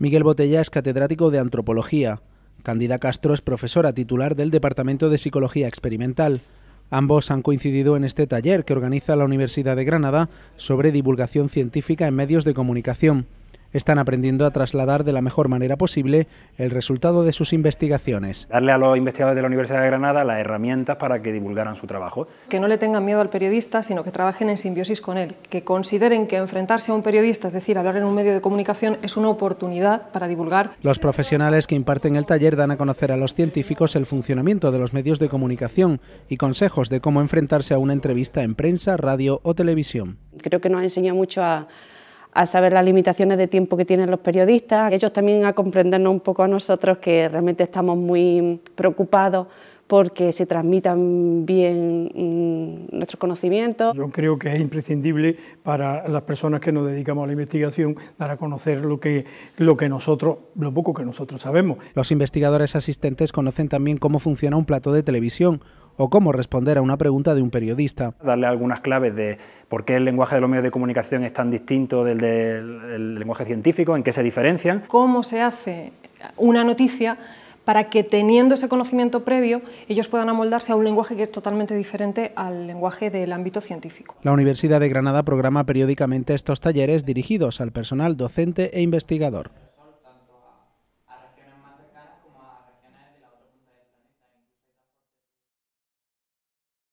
Miguel Botella es catedrático de Antropología. Candida Castro es profesora titular del Departamento de Psicología Experimental. Ambos han coincidido en este taller que organiza la Universidad de Granada sobre divulgación científica en medios de comunicación están aprendiendo a trasladar de la mejor manera posible el resultado de sus investigaciones. Darle a los investigadores de la Universidad de Granada las herramientas para que divulgaran su trabajo. Que no le tengan miedo al periodista, sino que trabajen en simbiosis con él, que consideren que enfrentarse a un periodista, es decir, hablar en un medio de comunicación, es una oportunidad para divulgar. Los profesionales que imparten el taller dan a conocer a los científicos el funcionamiento de los medios de comunicación y consejos de cómo enfrentarse a una entrevista en prensa, radio o televisión. Creo que nos ha enseñado mucho a a saber las limitaciones de tiempo que tienen los periodistas, ellos también a comprendernos un poco a nosotros que realmente estamos muy preocupados porque se transmitan bien mm, nuestros conocimientos. Yo creo que es imprescindible para las personas que nos dedicamos a la investigación dar a conocer lo que, lo que nosotros, lo poco que nosotros sabemos. Los investigadores asistentes conocen también cómo funciona un plato de televisión, o cómo responder a una pregunta de un periodista. Darle algunas claves de por qué el lenguaje de los medios de comunicación es tan distinto del del lenguaje científico, en qué se diferencian. ¿Cómo se hace una noticia? para que teniendo ese conocimiento previo ellos puedan amoldarse a un lenguaje que es totalmente diferente al lenguaje del ámbito científico. La Universidad de Granada programa periódicamente estos talleres dirigidos al personal docente e investigador.